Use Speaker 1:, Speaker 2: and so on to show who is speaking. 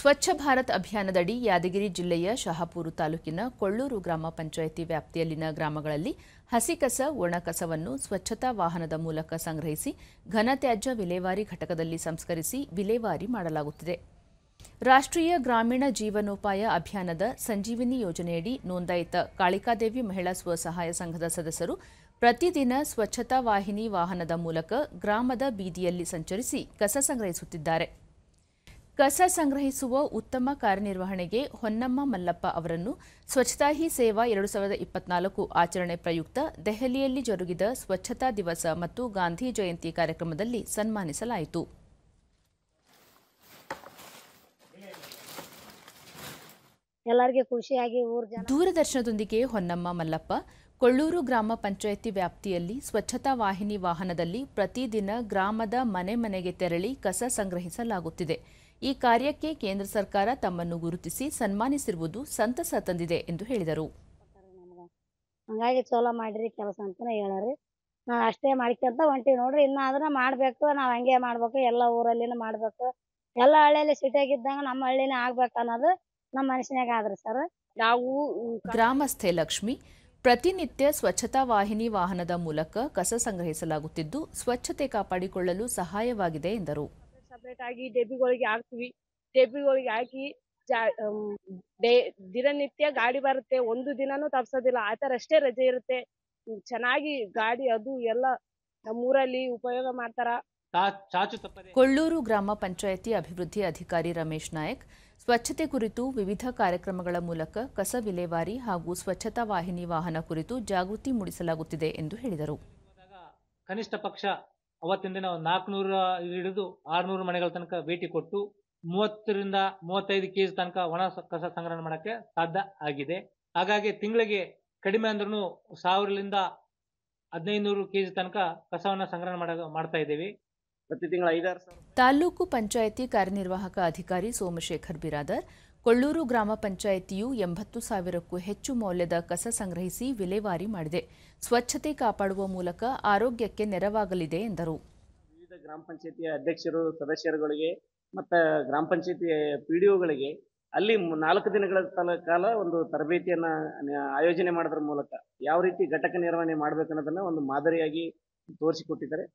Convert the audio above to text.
Speaker 1: ಸ್ವಚ್ಛ ಭಾರತ್ ಅಭಿಯಾನದಡಿ ಯಾದಗಿರಿ ಜಿಲ್ಲೆಯ ಶಹಾಪೂರು ತಾಲೂಕಿನ ಕೊಳ್ಳೂರು ಗ್ರಾಮ ಪಂಚಾಯಿತಿ ವ್ಯಾಪ್ತಿಯಲ್ಲಿನ ಗ್ರಾಮಗಳಲ್ಲಿ ಹಸಿಕಸ ಒಣಕಸವನ್ನು ಸ್ವಚ್ಛತಾ ವಾಹನದ ಮೂಲಕ ಸಂಗ್ರಹಿಸಿ ಘನತ್ಯಾಜ್ಯ ವಿಲೇವಾರಿ ಘಟಕದಲ್ಲಿ ಸಂಸ್ಕರಿಸಿ ವಿಲೇವಾರಿ ಮಾಡಲಾಗುತ್ತಿದೆ ರಾಷ್ಟ್ರೀಯ ಗ್ರಾಮೀಣ ಜೀವನೋಪಾಯ ಅಭಿಯಾನದ ಸಂಜೀವಿನಿ ಯೋಜನೆಯಡಿ ನೋಂದಾಯಿತ ಕಾಳಿಕಾದೇವಿ ಮಹಿಳಾ ಸ್ವಸಹಾಯ ಸಂಘದ ಸದಸ್ಯರು ಪ್ರತಿದಿನ ಸ್ವಚ್ಛತಾ ವಾಹಿನಿ ವಾಹನದ ಮೂಲಕ ಗ್ರಾಮದ ಬೀದಿಯಲ್ಲಿ ಸಂಚರಿಸಿ ಕಸ ಸಂಗ್ರಹಿಸುತ್ತಿದ್ದಾರೆ ಕಸ ಸಂಗ್ರಹಿಸುವ ಉತ್ತಮ ಕಾರ್ಯನಿರ್ವಹಣೆಗೆ ಹೊನ್ನಮ್ಮ ಮಲ್ಲಪ್ಪ ಅವರನ್ನು ಸ್ವಚ್ಛತಾ ಹಿ ಸೇವಾ ಎರಡು ಸಾವಿರದ ಇಪ್ಪತ್ನಾಲ್ಕು ಆಚರಣೆ ಪ್ರಯುಕ್ತ ದೆಹಲಿಯಲ್ಲಿ ಜರುಗಿದ ಸ್ವಚ್ಛತಾ ದಿವಸ ಮತ್ತು ಗಾಂಧಿ ಜಯಂತಿ ಕಾರ್ಯಕ್ರಮದಲ್ಲಿ ಸನ್ಮಾನಿಸಲಾಯಿತು ದೂರದರ್ಶನದೊಂದಿಗೆ ಹೊನ್ನಮ್ಮ ಮಲ್ಲಪ್ಪ ಕೊಳ್ಳೂರು ಗ್ರಾಮ ಪಂಚಾಯಿತಿ ವ್ಯಾಪ್ತಿಯಲ್ಲಿ ಸ್ವಚ್ಛತಾ ವಾಹಿನಿ ವಾಹನದಲ್ಲಿ ಪ್ರತಿದಿನ ಗ್ರಾಮದ ಮನೆ ಮನೆಗೆ ತೆರಳಿ ಕಸ ಸಂಗ್ರಹಿಸಲಾಗುತ್ತಿದೆ ಈ ಕಾರ್ಯಕ್ಕೆ ಕೇಂದ್ರ ಸರ್ಕಾರ ತಮ್ಮನ್ನು ಗುರುತಿಸಿ ಸನ್ಮಾನಿಸಿರುವುದು ಸಂತಸ ತಂದಿದೆ ಎಂದು ಹೇಳಿದರು
Speaker 2: ಹಂಗಾಗಿ ಚಲೋ ಮಾಡಿರಿ ಕೆಲಸ ಹೇಳರಿ ನಾವು ಅಷ್ಟೇ ಮಾಡ್ಕೊಂತ ಹೊಂಟಿವಿ ನೋಡ್ರಿ ಇನ್ನು ಅದನ್ನ ಮಾಡಬೇಕು ನಾವು ಹಂಗೆ ಮಾಡ್ಬೇಕು ಎಲ್ಲ ಊರಲ್ಲಿನ ಮಾಡಬೇಕು ಎಲ್ಲ ಹಳ್ಳಿಯಲ್ಲಿ ಸಿಟಿಯಾಗಿದ್ದಂಗೆ ನಮ್ಮ ಹಳ್ಳಿನೇ ಆಗ್ಬೇಕು ಅನ್ನೋದು ನಮ್ಮ ಮನಸ್ಸಿನಾಗ ಆದ್ರ ಸರ್ ನಾವು ಗ್ರಾಮಸ್ಥೆ
Speaker 1: ಲಕ್ಷ್ಮಿ ಪ್ರತಿನಿತ್ಯ ಸ್ವಚ್ಛತಾ ವಾಹಿನಿ ವಾಹನದ ಮೂಲಕ ಕಸ ಸಂಗ್ರಹಿಸಲಾಗುತ್ತಿದ್ದು ಸ್ವಚ್ಛತೆ ಕಾಪಾಡಿಕೊಳ್ಳಲು ಸಹಾಯವಾಗಿದೆ ಎಂದರು
Speaker 2: ಸಪ್ರೇಟ್ ಆಗಿ ಡಬ್ಬಿಗಳಿಗೆ ಹಾಕ್ತೀವಿ ಡಬ್ಬಿಗಳಿಗೆ ಹಾಕಿ ಜಾ ಡೇ ದಿನನಿತ್ಯ ಗಾಡಿ ಬರುತ್ತೆ ಒಂದು ದಿನನೂ ತಪ್ಸೋದಿಲ್ಲ ಆ ಅಷ್ಟೇ ರಜೆ ಇರುತ್ತೆ ಚೆನ್ನಾಗಿ ಗಾಡಿ ಅದು ಎಲ್ಲ ನಮ್ಮೂರಲ್ಲಿ ಉಪಯೋಗ ಮಾಡ್ತಾರ
Speaker 1: ಕೊಳ್ಳೂರು ಗ್ರಾಮ ಪಂಚಾಯಿತಿ ಅಭಿವೃದ್ಧಿ ಅಧಿಕಾರಿ ರಮೇಶ್ ನಾಯಕ್ ಸ್ವಚ್ಛತೆ ಕುರಿತು ವಿವಿಧ ಕಾರ್ಯಕ್ರಮಗಳ ಮೂಲಕ ಕಸ ವಿಲೇವಾರಿ ಹಾಗೂ ಸ್ವಚ್ಛತಾ ವಾಹಿನಿ ವಾಹನ ಕುರಿತು ಜಾಗೃತಿ ಮೂಡಿಸಲಾಗುತ್ತಿದೆ ಎಂದು ಹೇಳಿದರು
Speaker 3: ಕನಿಷ್ಠ ಪಕ್ಷ ಅವತ್ತಿನ ದಿನ ನಾಲ್ಕುನೂರ ಹಿಡಿದು ಆರುನೂರು ಮನೆಗಳ ತನಕ ಭೇಟಿ ಕೊಟ್ಟು ಮೂವತ್ತರಿಂದ ಮೂವತ್ತೈದು ಕೆ ಜಿ ತನಕ ಒಣ ಕಸ ಸಂಗ್ರಹಣೆ ಮಾಡೋಕ್ಕೆ ಸಾಧ್ಯ ಆಗಿದೆ ಹಾಗಾಗಿ ತಿಂಗಳಿಗೆ ಕಡಿಮೆ ಅಂದ್ರೂ ಸಾವಿರದಿಂದ ಹದಿನೈದು ಕೆ ಜಿ ತನಕ ಕಸವನ್ನು ಸಂಗ್ರಹಣೆ ಮಾಡ ಮಾಡ್ತಾ ಇದ್ದೀವಿ ಪ್ರತಿ ತಿಂಗಳ ಐದಾರು
Speaker 1: ತಾಲೂಕು ಪಂಚಾಯಿತಿ ಕಾರ್ಯನಿರ್ವಾಹಕ ಅಧಿಕಾರಿ ಸೋಮಶೇಖರ್ ಬಿರಾದರ್ ಕೊಳ್ಳೂರು ಗ್ರಾಮ ಪಂಚಾಯಿತಿಯು ಎಂಬತ್ತು ಸಾವಿರಕ್ಕೂ ಹೆಚ್ಚು ಮೌಲ್ಯದ ಕಸ ಸಂಗ್ರಹಿಸಿ ವಿಲೇವಾರಿ ಮಾಡಿದೆ ಸ್ವಚ್ಛತೆ ಕಾಪಾಡುವ ಮೂಲಕ ಆರೋಗ್ಯಕ್ಕೆ ನೆರವಾಗಲಿದೆ ಎಂದರು
Speaker 3: ವಿವಿಧ ಗ್ರಾಮ ಪಂಚಾಯಿತಿಯ ಅಧ್ಯಕ್ಷರು ಸದಸ್ಯರುಗಳಿಗೆ ಮತ್ತು ಗ್ರಾಮ ಪಂಚಾಯತಿ ಪಿಡಿಒಗಳಿಗೆ ಅಲ್ಲಿ ನಾಲ್ಕು ದಿನಗಳ ಕಾಲ ಒಂದು ತರಬೇತಿಯನ್ನು
Speaker 2: ಆಯೋಜನೆ ಮಾಡೋದ್ರ ಮೂಲಕ ಯಾವ ರೀತಿ ಘಟಕ ನಿರ್ವಹಣೆ ಮಾಡಬೇಕನ್ನೋದನ್ನು ಒಂದು ಮಾದರಿಯಾಗಿ ತೋರಿಸಿಕೊಟ್ಟಿದ್ದಾರೆ